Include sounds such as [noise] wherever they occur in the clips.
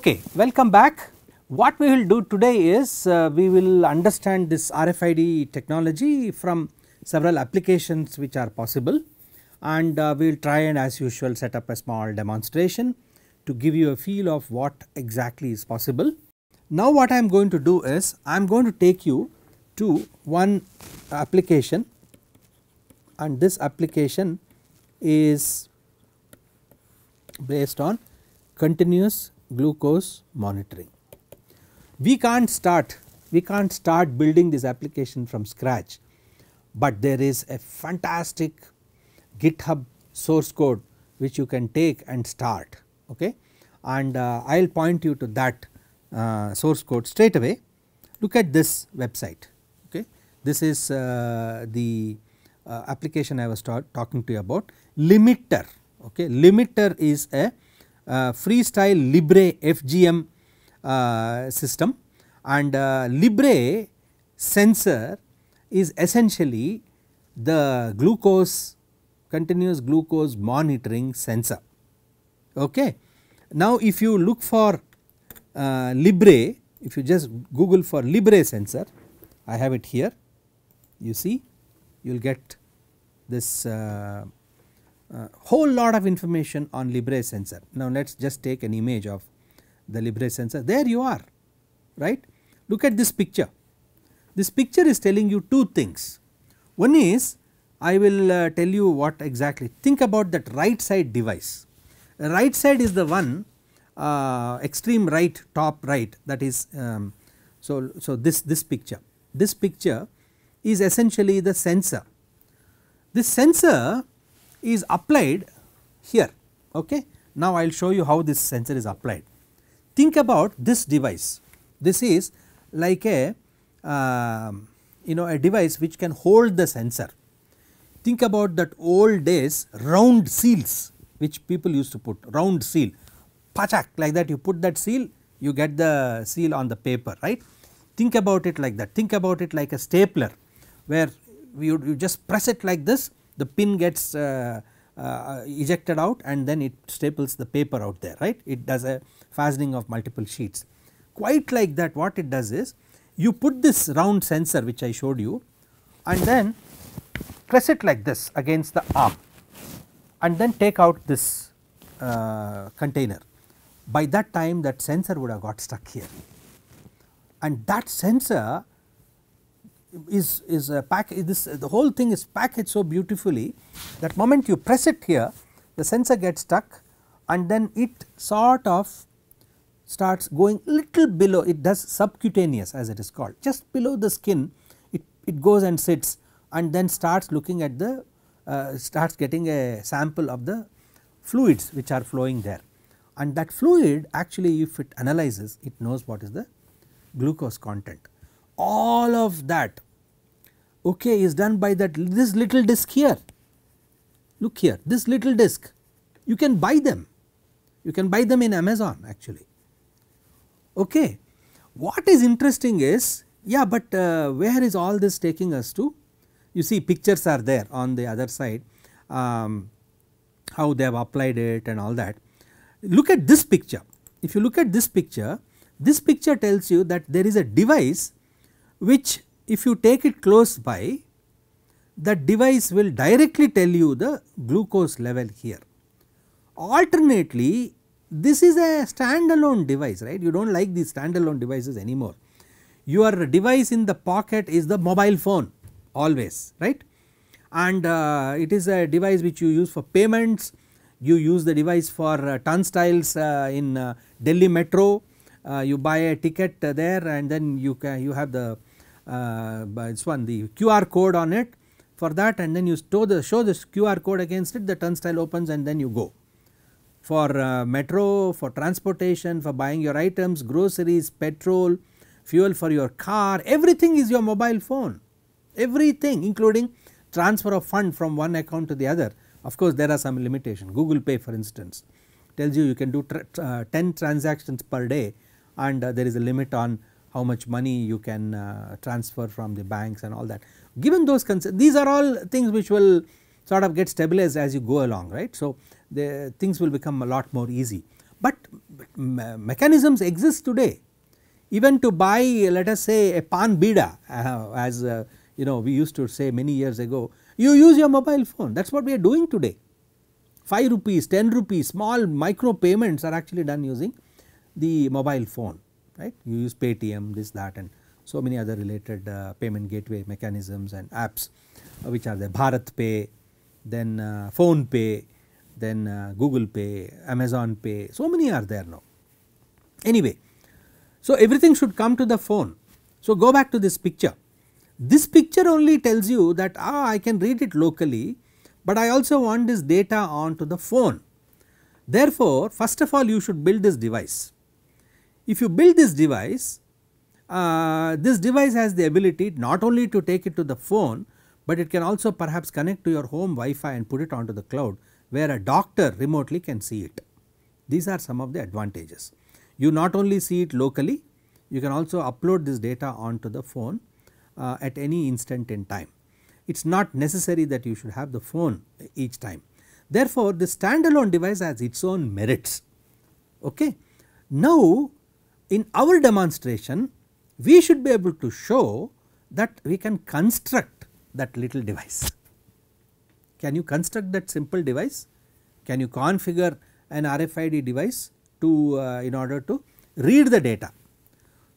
Okay, welcome back. What we will do today is uh, we will understand this RFID technology from several applications which are possible and uh, we will try and as usual set up a small demonstration to give you a feel of what exactly is possible. Now what I am going to do is I am going to take you to one application and this application is based on continuous glucose monitoring. We can't start, we can't start building this application from scratch, but there is a fantastic GitHub source code which you can take and start okay and uh, I will point you to that uh, source code straight away. Look at this website okay this is uh, the uh, application I was talking to you about limiter okay limiter is a uh, freestyle Libre FGM uh, system and uh, Libre sensor is essentially the glucose continuous glucose monitoring sensor. Okay. Now, if you look for uh, Libre, if you just google for Libre sensor, I have it here, you see you will get this uh, uh, whole lot of information on Libre sensor. Now let us just take an image of the Libre sensor. There you are, right. Look at this picture. This picture is telling you two things. One is I will uh, tell you what exactly. Think about that right side device. Right side is the one uh, extreme right top right that is um, so so this this picture. This picture is essentially the sensor. This sensor is applied here. Okay. Now, I will show you how this sensor is applied. Think about this device. This is like a uh, you know a device which can hold the sensor. Think about that old days round seals which people used to put round seal pachak like that you put that seal you get the seal on the paper right. Think about it like that think about it like a stapler where you, you just press it like this the pin gets uh, uh, ejected out and then it staples the paper out there right it does a fastening of multiple sheets. Quite like that what it does is you put this round sensor which I showed you and then press it like this against the arm and then take out this uh, container. By that time that sensor would have got stuck here and that sensor is, is a pack this the whole thing is packaged so beautifully that moment you press it here the sensor gets stuck and then it sort of starts going little below it does subcutaneous as it is called just below the skin it, it goes and sits and then starts looking at the uh, starts getting a sample of the fluids which are flowing there and that fluid actually if it analyzes it knows what is the glucose content all of that okay is done by that this little disc here look here this little disc you can buy them you can buy them in amazon actually okay what is interesting is yeah but uh, where is all this taking us to you see pictures are there on the other side um, how they have applied it and all that look at this picture if you look at this picture this picture tells you that there is a device which if you take it close by that device will directly tell you the glucose level here. Alternately this is a standalone device right you do not like these standalone devices anymore. Your device in the pocket is the mobile phone always right and uh, it is a device which you use for payments, you use the device for uh, turnstiles uh, in uh, Delhi metro, uh, you buy a ticket uh, there and then you can you have the uh, by this one the QR code on it for that and then you show the show this QR code against it the turnstile opens and then you go. For uh, metro, for transportation, for buying your items, groceries, petrol, fuel for your car everything is your mobile phone everything including transfer of fund from one account to the other. Of course, there are some limitation Google Pay for instance tells you you can do tra uh, 10 transactions per day and uh, there is a limit on how much money you can uh, transfer from the banks and all that. Given those concerns, these are all things which will sort of get stabilized as you go along, right. So, the things will become a lot more easy, but mechanisms exist today even to buy let us say a pan bida uh, as uh, you know we used to say many years ago, you use your mobile phone that is what we are doing today. 5 rupees, 10 rupees small micro payments are actually done using the mobile phone right. You use Paytm, this, that and so many other related uh, payment gateway mechanisms and apps uh, which are the Bharat Pay, then uh, Phone Pay, then uh, Google Pay, Amazon Pay, so many are there now. Anyway, so everything should come to the phone. So go back to this picture. This picture only tells you that ah, I can read it locally, but I also want this data onto the phone. Therefore, first of all you should build this device. If you build this device, uh, this device has the ability not only to take it to the phone, but it can also perhaps connect to your home Wi-Fi and put it onto the cloud where a doctor remotely can see it. These are some of the advantages. You not only see it locally, you can also upload this data onto the phone uh, at any instant in time. It is not necessary that you should have the phone each time. Therefore, the standalone device has its own merits. Okay. Now, in our demonstration we should be able to show that we can construct that little device. Can you construct that simple device? Can you configure an RFID device to uh, in order to read the data?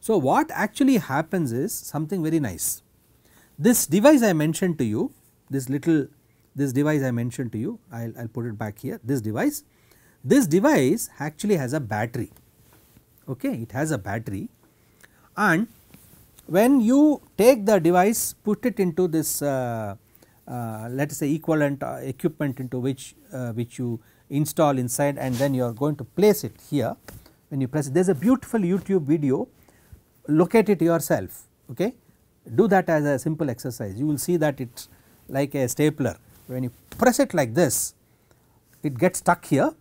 So, what actually happens is something very nice. This device I mentioned to you, this little this device I mentioned to you, I will put it back here, this device. This device actually has a battery okay it has a battery and when you take the device put it into this uh, uh, let us say equivalent uh, equipment into which uh, which you install inside and then you are going to place it here when you press there is a beautiful YouTube video locate it yourself okay do that as a simple exercise you will see that it's like a stapler when you press it like this it gets stuck here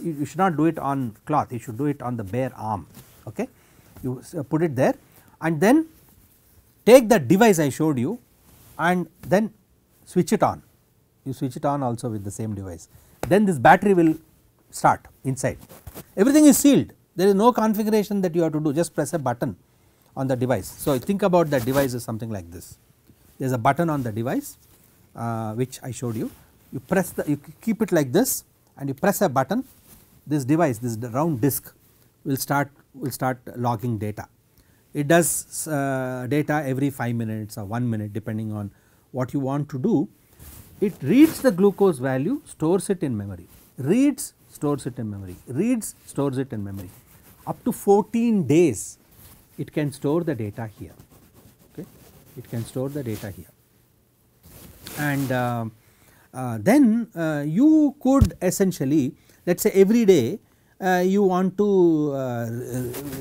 you, you, should not do it on cloth, you should do it on the bare arm. Okay. You uh, put it there and then take the device I showed you and then switch it on. You switch it on also with the same device. Then this battery will start inside. Everything is sealed, there is no configuration that you have to do, just press a button on the device. So, think about the device as something like this. There is a button on the device uh, which I showed you. You press the, you keep it like this and you press a button this device this round disk will start will start logging data. It does uh, data every 5 minutes or 1 minute depending on what you want to do. It reads the glucose value stores it in memory, reads stores it in memory, reads stores it in memory up to 14 days it can store the data here okay it can store the data here and uh, uh, then uh, you could essentially let us say every day uh, you want to uh,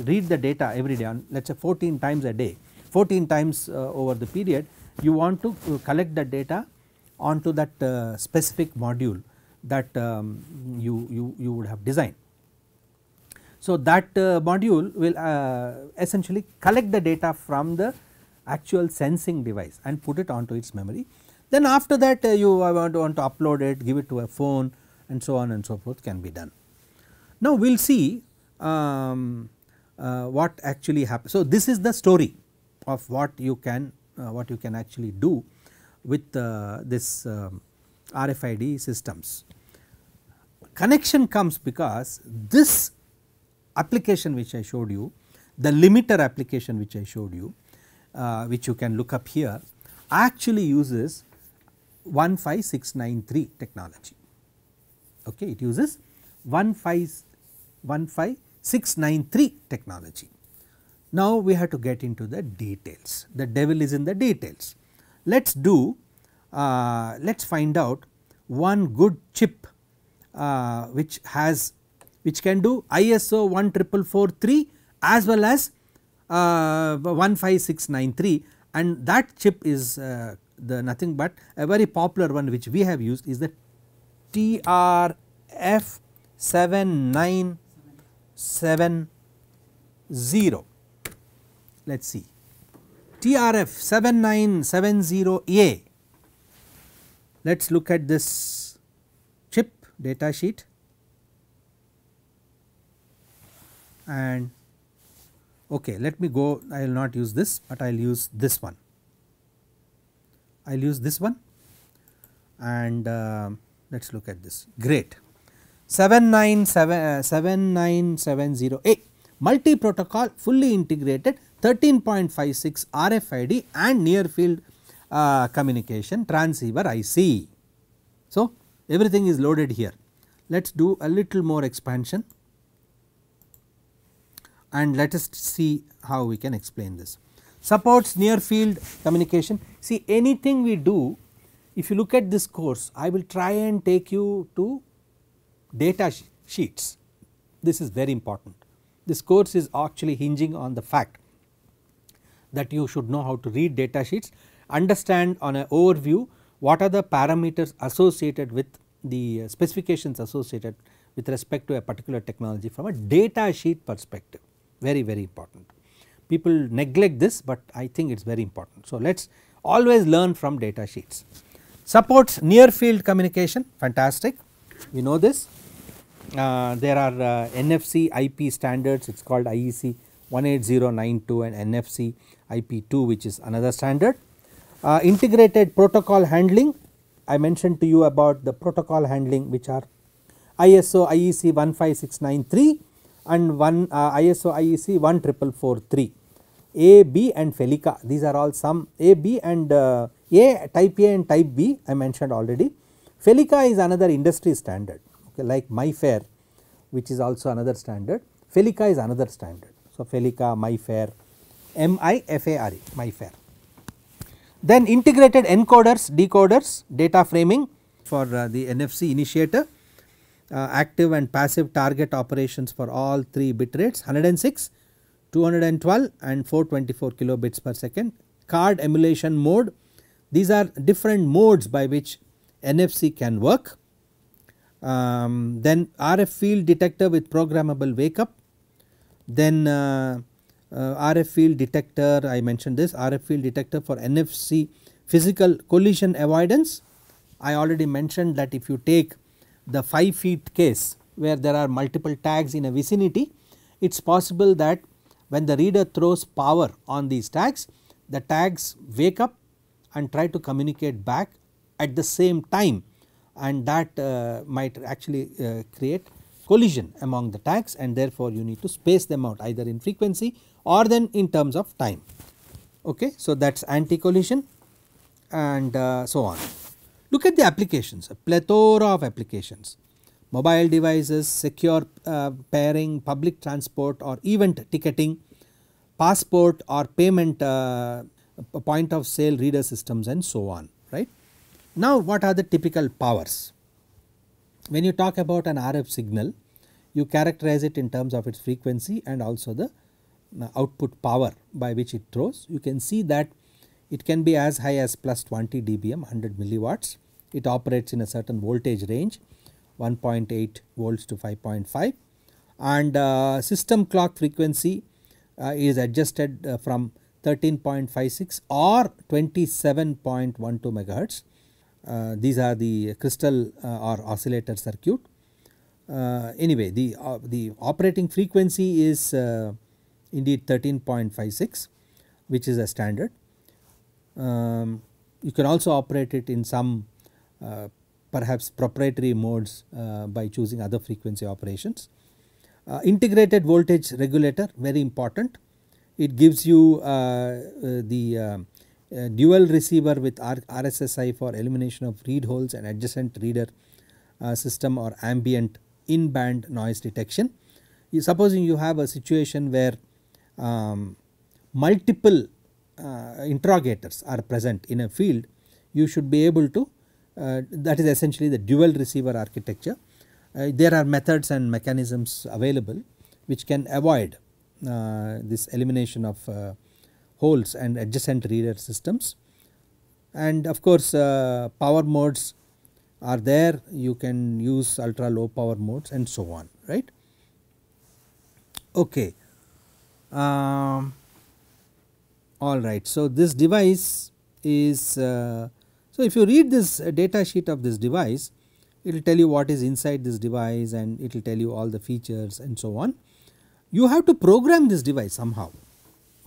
read the data every day on let us say 14 times a day 14 times uh, over the period you want to uh, collect the data onto that uh, specific module that um, you, you, you would have designed. So that uh, module will essentially collect the data from the actual sensing device and put it onto its memory. Then after that you want to, want to upload it give it to a phone and so on and so forth can be done. Now, we will see um, uh, what actually happens. So, this is the story of what you can uh, what you can actually do with uh, this um, RFID systems. Connection comes because this application which I showed you, the limiter application which I showed you, uh, which you can look up here actually uses 15693 technology okay it uses 15693 technology. Now we have to get into the details the devil is in the details. Let us do uh, let us find out one good chip uh, which has which can do ISO 14443 as well as uh, 15693 and that chip is uh, the nothing but a very popular one which we have used is the TRF7970. Let us see. TRF7970A. Let us look at this chip data sheet and okay let me go I will not use this but I will use this one. I will use this one and uh, let us look at this great 79770A uh, multi protocol fully integrated 13.56 RFID and near field uh, communication transceiver IC. So, everything is loaded here. Let us do a little more expansion and let us see how we can explain this. Supports near field communication. See anything we do if you look at this course I will try and take you to data sheets. This is very important. This course is actually hinging on the fact that you should know how to read data sheets, understand on an overview what are the parameters associated with the uh, specifications associated with respect to a particular technology from a data sheet perspective very very important. People neglect this but I think it is very important. So, let us always learn from data sheets. Supports near field communication fantastic we know this uh, there are uh, NFC IP standards it is called IEC 18092 and NFC IP2 which is another standard. Uh, integrated protocol handling I mentioned to you about the protocol handling which are ISO IEC 15693 and one uh, ISO IEC 14443 A, B and FELICA these are all some A, B and uh, a type A and type B I mentioned already. Felica is another industry standard okay, like MyFair which is also another standard. Felica is another standard. So, Felica, MyFair, M-I-F-A-R-E, MyFair. Then integrated encoders, decoders, data framing for uh, the NFC initiator, uh, active and passive target operations for all 3 bit rates 106, 212 and 424 kilobits per second, card emulation mode these are different modes by which NFC can work. Um, then RF field detector with programmable wake up, then uh, uh, RF field detector I mentioned this RF field detector for NFC physical collision avoidance. I already mentioned that if you take the 5 feet case where there are multiple tags in a vicinity, it is possible that when the reader throws power on these tags, the tags wake up and try to communicate back at the same time and that uh, might actually uh, create collision among the tags and therefore you need to space them out either in frequency or then in terms of time. Okay. So, that is anti collision and uh, so on. Look at the applications a plethora of applications mobile devices, secure uh, pairing, public transport or event ticketing, passport or payment uh, a point of sale reader systems and so on right. Now what are the typical powers? When you talk about an RF signal you characterize it in terms of its frequency and also the uh, output power by which it throws. You can see that it can be as high as plus 20 dBm 100 milliwatts. It operates in a certain voltage range 1.8 volts to 5.5 and uh, system clock frequency uh, is adjusted uh, from 13.56 or 27.12 megahertz. Uh, these are the crystal uh, or oscillator circuit. Uh, anyway, the, uh, the operating frequency is uh, indeed 13.56 which is a standard. Um, you can also operate it in some uh, perhaps proprietary modes by choosing other frequency operations. integrated voltage regulator very important it gives you uh, uh, the uh, dual receiver with RSSI for elimination of read holes and adjacent reader system or ambient in band noise detection. You, supposing you have a situation where um, multiple uh, interrogators are present in a field, you should be able to uh, that is essentially the dual receiver architecture. Uh, there are methods and mechanisms available which can avoid uh, this elimination of uh, holes and adjacent reader systems. And of course, uh, power modes are there you can use ultra low power modes and so on right. Okay. Um, all right. So, this device is uh, so if you read this data sheet of this device it will tell you what is inside this device and it will tell you all the features and so on you have to program this device somehow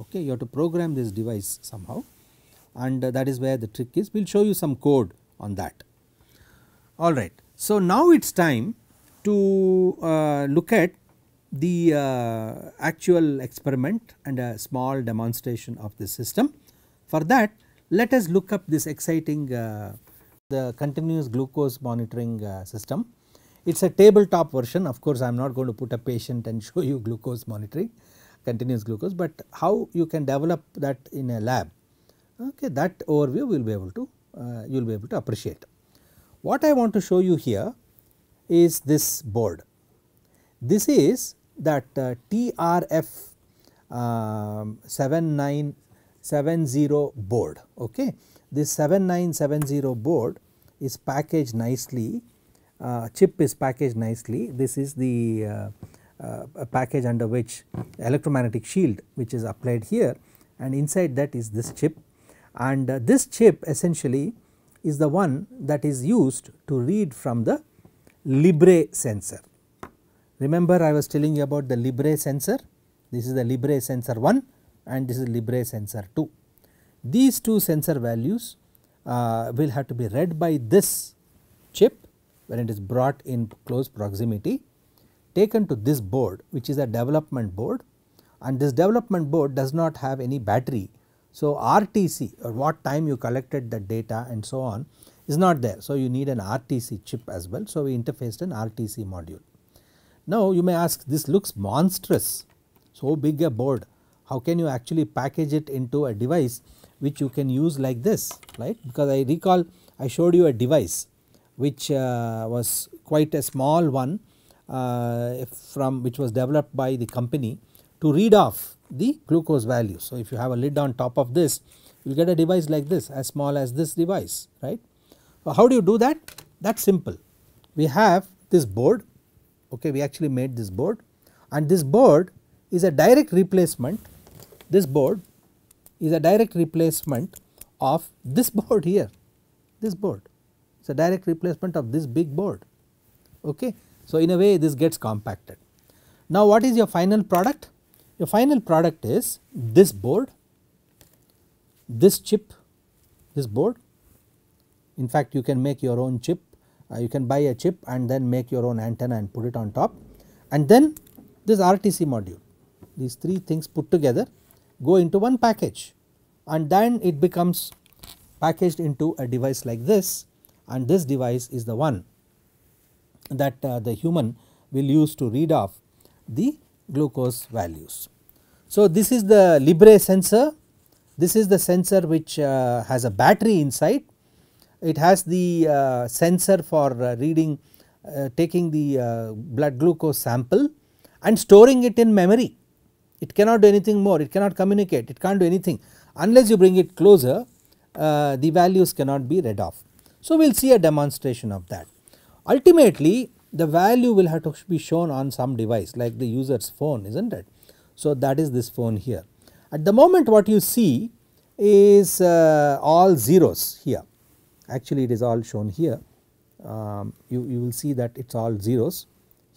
okay you have to program this device somehow and uh, that is where the trick is we will show you some code on that all right so now it's time to uh, look at the uh, actual experiment and a small demonstration of the system for that let us look up this exciting uh, the continuous glucose monitoring uh, system it is a tabletop version of course I am not going to put a patient and [laughs] show you glucose monitoring continuous glucose, but how you can develop that in a lab okay that overview will be able to uh, you will be able to appreciate. What I want to show you here is this board. This is that uh, TRF uh, um, 7970 board okay. This 7970 board is packaged nicely uh, chip is packaged nicely. This is the uh, uh, package under which electromagnetic shield which is applied here and inside that is this chip and this chip essentially is the one that is used to read from the Libre sensor. Remember I was telling you about the Libre sensor, this is the Libre sensor 1 and this is Libre sensor 2. These two sensor values uh, will have to be read by this chip when it is brought in close proximity taken to this board which is a development board and this development board does not have any battery. So, RTC or what time you collected the data and so on is not there. So, you need an RTC chip as well. So, we interfaced an RTC module. Now, you may ask this looks monstrous, so big a board how can you actually package it into a device which you can use like this right because I recall I showed you a device which uh, was quite a small one uh, from which was developed by the company to read off the glucose value. So if you have a lid on top of this you will get a device like this as small as this device right. So how do you do that? That is simple. We have this board okay we actually made this board and this board is a direct replacement this board is a direct replacement of this [laughs] board here this board it is a direct replacement of this big board okay. So in a way this gets compacted. Now what is your final product? Your final product is this board, this chip, this board. In fact you can make your own chip, uh, you can buy a chip and then make your own antenna and put it on top and then this RTC module. These three things put together go into one package and then it becomes packaged into a device like this and this device is the one that uh, the human will use to read off the glucose values. So, this is the Libre sensor, this is the sensor which uh, has a battery inside, it has the uh, sensor for uh, reading uh, taking the uh, blood glucose sample and storing it in memory. It cannot do anything more, it cannot communicate, it can't do anything unless you bring it closer the values cannot be read off. So, we will see a demonstration of that. Ultimately, the value will have to be shown on some device like the user's phone is not it. So, that is this phone here. At the moment what you see is uh, all zeros here actually it is all shown here um, you, you will see that it is all zeros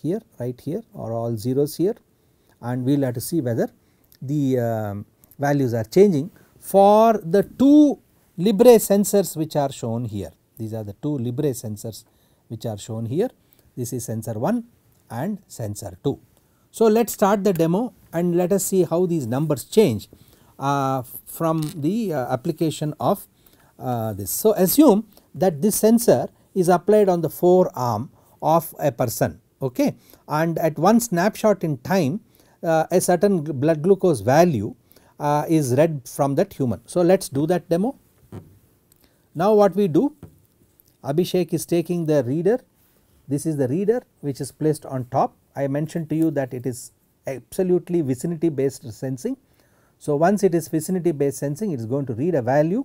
here right here or all zeros here and we will have to see whether the um, values are changing for the two Libre sensors which are shown here. These are the two Libre sensors which are shown here. This is sensor 1 and sensor 2. So, let us start the demo and let us see how these numbers change uh, from the uh, application of uh, this. So, assume that this sensor is applied on the forearm of a person okay and at one snapshot in time uh, a certain blood glucose value uh, is read from that human. So, let us do that demo. Now, what we do Abhishek is taking the reader, this is the reader which is placed on top. I mentioned to you that it is absolutely vicinity based sensing. So, once it is vicinity based sensing it is going to read a value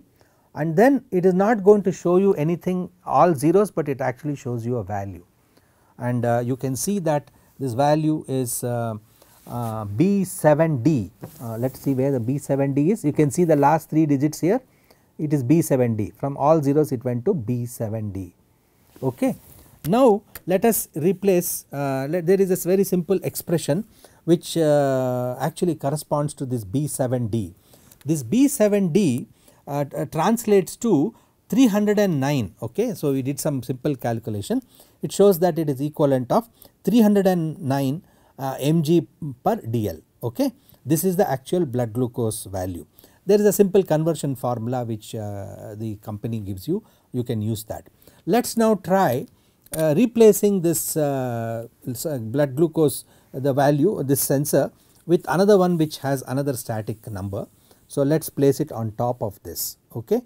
and then it is not going to show you anything all zeros, but it actually shows you a value. And uh, you can see that this value is uh, uh, B7D. Uh, let us see where the B7D is. You can see the last 3 digits here it is B7D from all zeros it went to B7D. Okay. Now let us replace uh, let, there is this very simple expression which uh, actually corresponds to this B7D. This B7D uh, uh, translates to 309 okay. So we did some simple calculation it shows that it is equivalent of 309 uh, mg per dl okay. This is the actual blood glucose value there is a simple conversion formula which uh, the company gives you, you can use that. Let us now try uh, replacing this uh, uh, blood glucose the value this sensor with another one which has another static number. So, let us place it on top of this ok.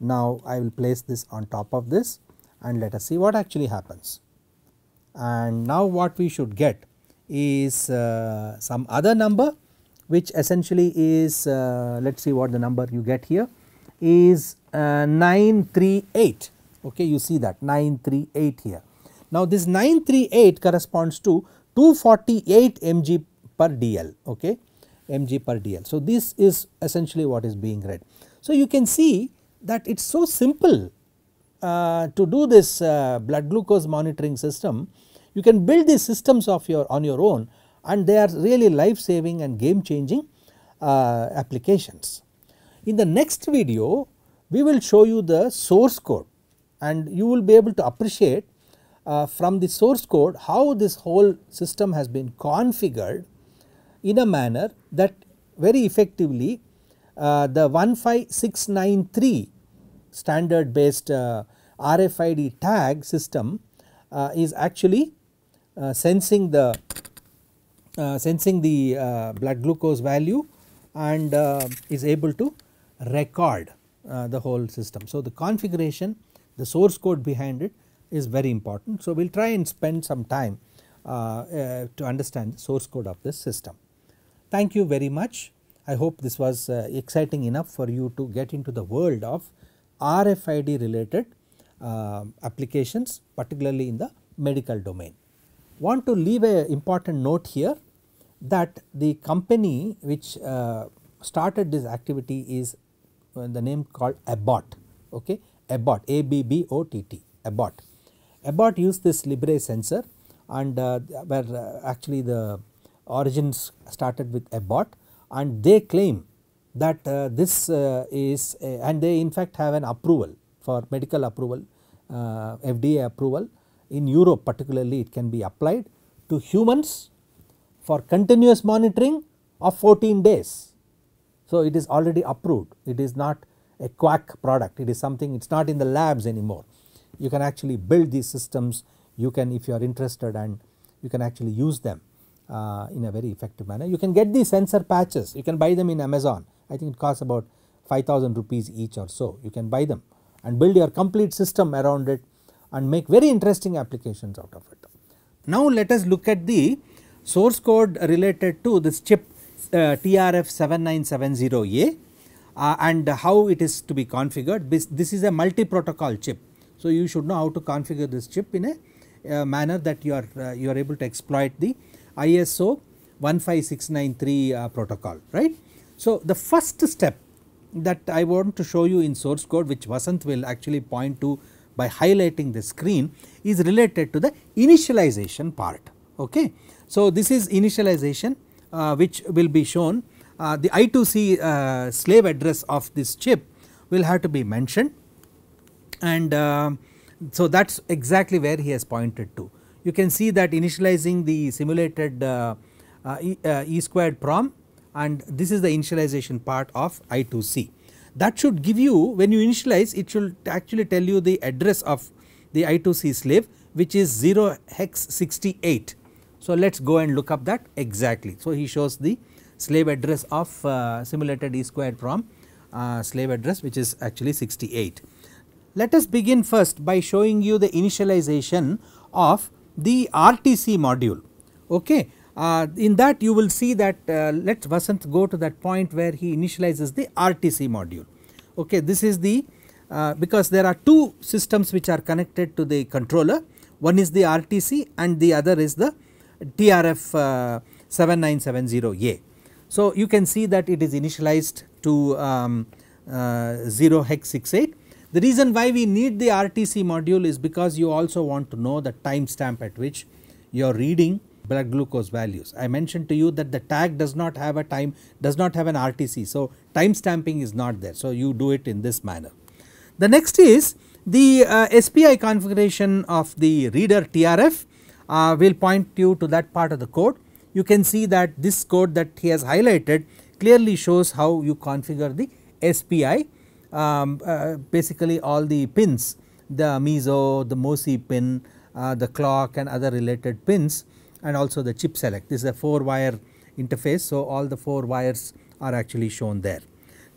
Now, I will place this on top of this and let us see what actually happens. And now what we should get is uh, some other number which essentially is uh, let us see what the number you get here is uh, 938 okay you see that 938 here. Now this 938 corresponds to 248 mg per dl okay mg per dl. So this is essentially what is being read. So you can see that it is so simple uh, to do this uh, blood glucose monitoring system you can build these systems of your on your own and they are really life saving and game changing uh, applications. In the next video we will show you the source code and you will be able to appreciate uh, from the source code how this whole system has been configured in a manner that very effectively uh, the 15693 standard based uh, RFID tag system uh, is actually uh, sensing the uh, sensing the uh, blood glucose value and uh, is able to record the whole system. So, the configuration the source code behind it is very important. So, we will try and spend some time to understand the source code of this system. Thank you very much. I hope this was uh, exciting enough for you to get into the world of RFID related uh, applications particularly in the medical domain want to leave a important note here that the company which uh, started this activity is uh, the name called Abbott okay Abbott A B B O T T Abbott. Abbott used this Libre sensor and uh, where uh, actually the origins started with Abbott and they claim that uh, this uh, is and they in fact have an approval for medical approval FDA approval in Europe particularly it can be applied to humans for continuous monitoring of 14 days. So, it is already approved it is not a quack product it is something it is not in the labs anymore. You can actually build these systems you can if you are interested and you can actually use them uh, in a very effective manner. You can get these sensor patches you can buy them in Amazon I think it costs about 5000 rupees each or so you can buy them and build your complete system around it and make very interesting applications out of it. Now let us look at the source code related to this chip uh, TRF7970A uh, and how it is to be configured. This, this is a multi-protocol chip. So you should know how to configure this chip in a uh, manner that you are uh, you are able to exploit the ISO 15693 uh, protocol, right. So the first step that I want to show you in source code which Vasanth will actually point to by highlighting the screen is related to the initialization part. Okay. So, this is initialization uh, which will be shown uh, the I2C uh, slave address of this chip will have to be mentioned and uh, so that is exactly where he has pointed to. You can see that initializing the simulated uh, uh, e, e squared prom and this is the initialization part of I2C. That should give you when you initialize it should actually tell you the address of the I2C slave which is 0 hex 68. So, let us go and look up that exactly. So, he shows the slave address of uh, simulated E squared from uh, slave address which is actually 68. Let us begin first by showing you the initialization of the RTC module. Okay. Uh, in that you will see that uh, let Vasant go to that point where he initializes the RTC module. Okay, this is the uh, because there are two systems which are connected to the controller. One is the RTC and the other is the TRF 7970A. Uh, so, you can see that it is initialized to um, uh, 0 hex 68. The reason why we need the RTC module is because you also want to know the timestamp at which you are reading blood glucose values. I mentioned to you that the tag does not have a time, does not have an RTC. So, time stamping is not there. So, you do it in this manner. The next is the uh, SPI configuration of the reader TRF. Uh, will point you to that part of the code. You can see that this code that he has highlighted clearly shows how you configure the SPI um, uh, basically all the pins the MISO, the MOSI pin, uh, the clock and other related pins and also the chip select. This is a 4 wire interface. So, all the 4 wires are actually shown there.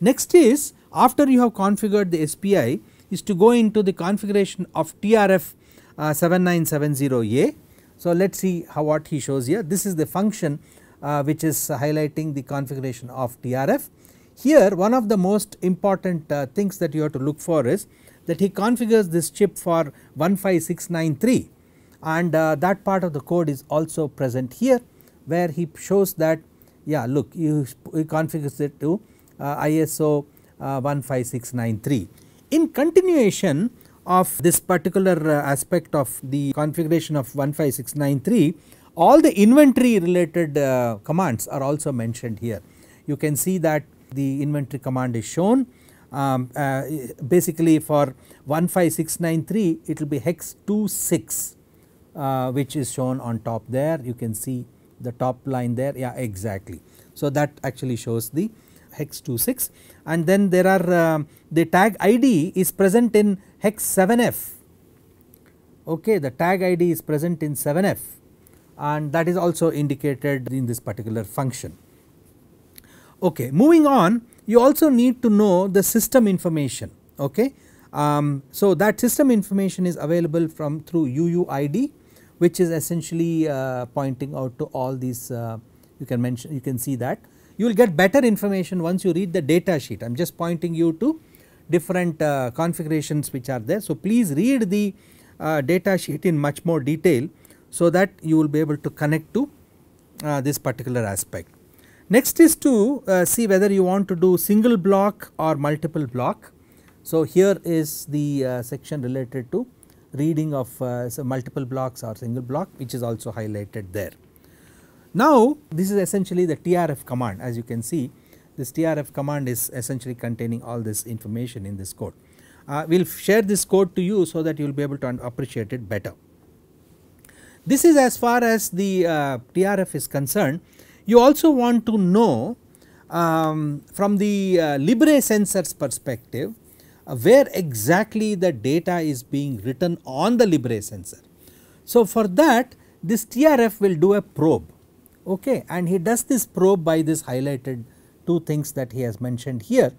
Next is after you have configured the SPI is to go into the configuration of TRF uh, 7970A. So, let us see how what he shows here. This is the function uh, which is highlighting the configuration of TRF. Here one of the most important uh, things that you have to look for is that he configures this chip for 15693 and uh, that part of the code is also present here where he shows that yeah look you, configure configures it to uh, ISO uh, 15693. In continuation of this particular uh, aspect of the configuration of 15693 all the inventory related uh, commands are also mentioned here. You can see that the inventory command is shown um, uh, basically for 15693 it will be hex 26 uh, which is shown on top there you can see the top line there yeah exactly. So that actually shows the hex 26 and then there are uh, the tag ID is present in hex 7F okay the tag ID is present in 7F and that is also indicated in this particular function. Okay moving on you also need to know the system information okay. Um, so that system information is available from through UUID which is essentially uh, pointing out to all these uh, you can mention you can see that you will get better information once you read the data sheet I am just pointing you to different uh, configurations which are there. So, please read the data sheet in much more detail so that you will be able to connect to uh, this particular aspect. Next is to uh, see whether you want to do single block or multiple block. So, here is the uh, section related to reading of uh, multiple blocks or single block which is also highlighted there. Now this is essentially the TRF command as you can see this TRF command is essentially containing all this information in this code. Uh, we will share this code to you so that you will be able to appreciate it better. This is as far as the uh, TRF is concerned. You also want to know um, from the uh, Libre sensors perspective where exactly the data is being written on the Libre sensor. So, for that this TRF will do a probe okay, and he does this probe by this highlighted two things that he has mentioned here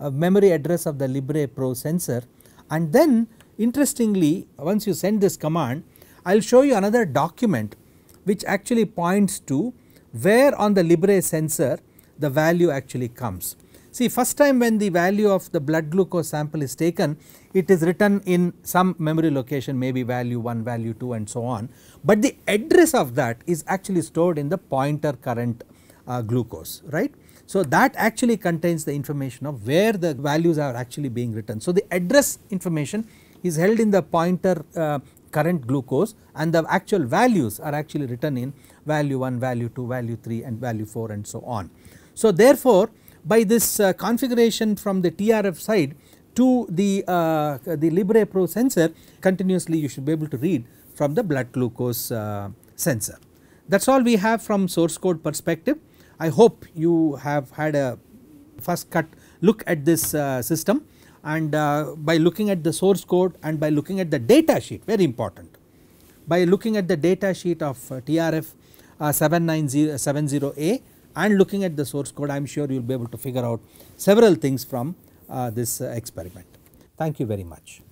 memory address of the Libre Pro sensor and then interestingly once you send this command I will show you another document which actually points to where on the Libre sensor the value actually comes. See first time when the value of the blood glucose sample is taken it is written in some memory location maybe value 1 value 2 and so on but the address of that is actually stored in the pointer current uh, glucose right. So that actually contains the information of where the values are actually being written. So the address information is held in the pointer uh, current glucose and the actual values are actually written in value 1, value 2, value 3 and value 4 and so on. So therefore, by this uh, configuration from the TRF side to the, uh, the Libre Pro sensor continuously you should be able to read from the blood glucose uh, sensor. That is all we have from source code perspective. I hope you have had a first cut look at this uh, system and uh, by looking at the source code and by looking at the data sheet very important by looking at the data sheet of uh, TRF 70 a and looking at the source code I am sure you will be able to figure out several things from uh, this uh, experiment. Thank you very much.